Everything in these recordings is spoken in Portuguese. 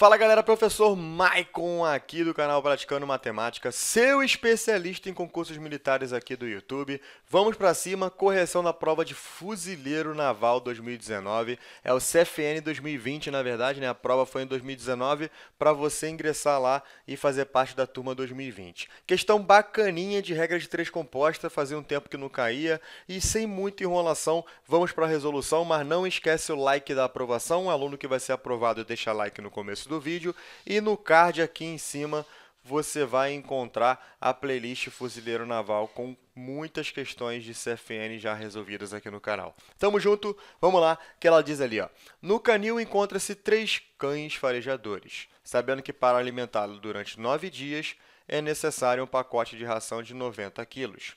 Fala galera, professor Maicon aqui do canal Praticando Matemática, seu especialista em concursos militares aqui do YouTube. Vamos para cima, correção da prova de Fuzileiro Naval 2019. É o CFN 2020, na verdade, né? A prova foi em 2019 para você ingressar lá e fazer parte da turma 2020. Questão bacaninha de regra de três composta, fazia um tempo que não caía e sem muita enrolação, vamos para a resolução, mas não esquece o like da aprovação. O aluno que vai ser aprovado deixa like no começo do vídeo e no card aqui em cima você vai encontrar a playlist Fuzileiro Naval com muitas questões de CFN já resolvidas aqui no canal. Tamo junto, vamos lá, que ela diz ali, ó. No canil encontra-se três cães farejadores, sabendo que para alimentá-lo durante nove dias é necessário um pacote de ração de 90 quilos.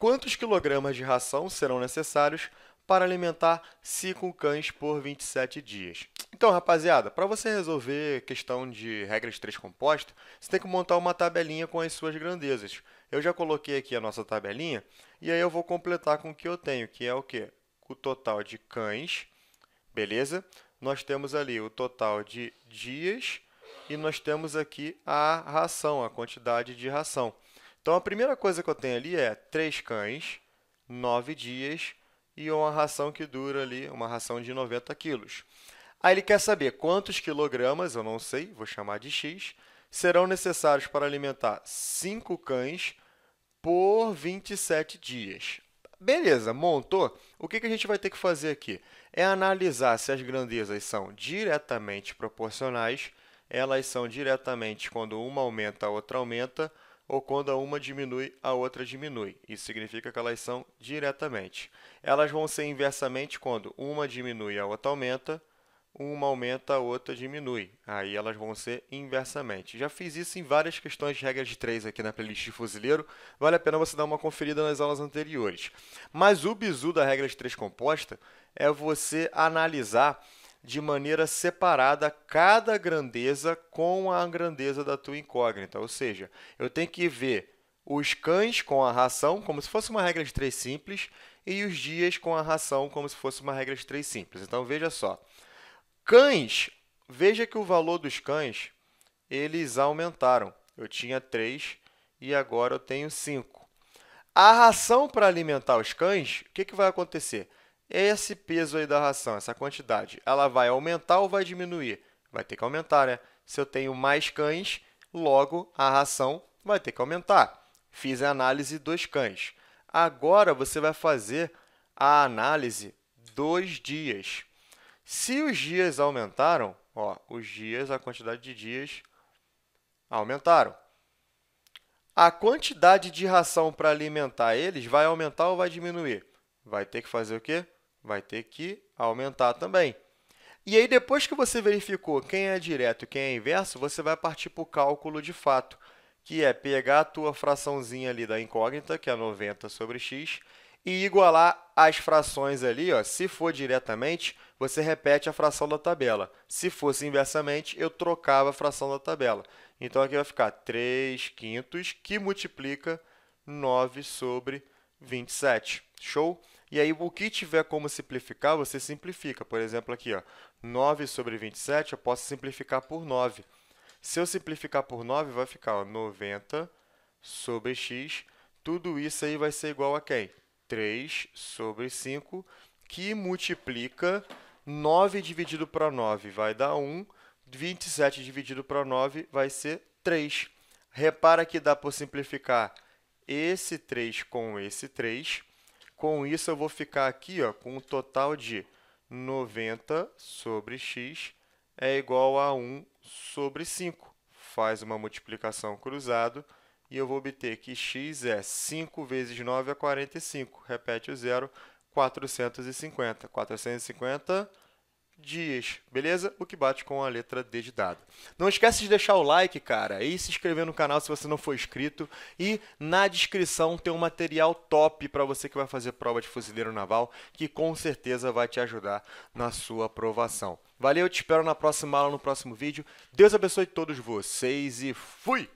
Quantos quilogramas de ração serão necessários para alimentar 5 cães por 27 dias. Então, rapaziada, para você resolver questão de regra de três composta, você tem que montar uma tabelinha com as suas grandezas. Eu já coloquei aqui a nossa tabelinha e aí eu vou completar com o que eu tenho, que é o quê? O total de cães, beleza? Nós temos ali o total de dias e nós temos aqui a ração, a quantidade de ração. Então, a primeira coisa que eu tenho ali é 3 cães, 9 dias e uma ração que dura ali, uma ração de 90 quilos. Aí ele quer saber quantos quilogramas, eu não sei, vou chamar de X, serão necessários para alimentar 5 cães por 27 dias. Beleza, montou. O que a gente vai ter que fazer aqui? É analisar se as grandezas são diretamente proporcionais, elas são diretamente quando uma aumenta, a outra aumenta, ou quando uma diminui, a outra diminui. Isso significa que elas são diretamente. Elas vão ser inversamente quando uma diminui, a outra aumenta, uma aumenta, a outra diminui. Aí elas vão ser inversamente. Já fiz isso em várias questões de regra de 3 aqui na playlist de fuzileiro. Vale a pena você dar uma conferida nas aulas anteriores. Mas o bizu da regra de 3 composta é você analisar de maneira separada cada grandeza com a grandeza da tua incógnita. Ou seja, eu tenho que ver os cães com a ração como se fosse uma regra de três simples e os dias com a ração como se fosse uma regra de três simples. Então veja só. Cães, veja que o valor dos cães eles aumentaram. Eu tinha três e agora eu tenho cinco. A ração para alimentar os cães, o que, que vai acontecer? esse peso aí da ração, essa quantidade, ela vai aumentar ou vai diminuir? Vai ter que aumentar, né? Se eu tenho mais cães, logo a ração vai ter que aumentar. Fiz a análise dos cães. Agora você vai fazer a análise dos dias. Se os dias aumentaram, ó, os dias, a quantidade de dias aumentaram. A quantidade de ração para alimentar eles vai aumentar ou vai diminuir? Vai ter que fazer o quê? vai ter que aumentar também. E aí, depois que você verificou quem é direto e quem é inverso, você vai partir para o cálculo de fato, que é pegar a tua fraçãozinha ali da incógnita, que é 90 sobre x, e igualar as frações ali. Ó. Se for diretamente, você repete a fração da tabela. Se fosse inversamente, eu trocava a fração da tabela. Então, aqui vai ficar 3 quintos, que multiplica 9 sobre 27. Show? E aí, o que tiver como simplificar, você simplifica. Por exemplo, aqui, ó, 9 sobre 27, eu posso simplificar por 9. Se eu simplificar por 9, vai ficar ó, 90 sobre x. Tudo isso aí vai ser igual a quem? 3 sobre 5, que multiplica 9 dividido para 9 vai dar 1, 27 dividido para 9 vai ser 3. Repara que dá para simplificar esse 3 com esse 3 com isso, eu vou ficar aqui ó, com um total de 90 sobre x é igual a 1 sobre 5. Faz uma multiplicação cruzado e eu vou obter que x é 5 vezes 9 é 45. Repete o zero, 450. 450 dias, beleza? O que bate com a letra D de dado. Não esquece de deixar o like, cara, e se inscrever no canal se você não for inscrito. E na descrição tem um material top para você que vai fazer prova de fuzileiro naval, que com certeza vai te ajudar na sua aprovação. Valeu, te espero na próxima aula, no próximo vídeo. Deus abençoe todos vocês e fui!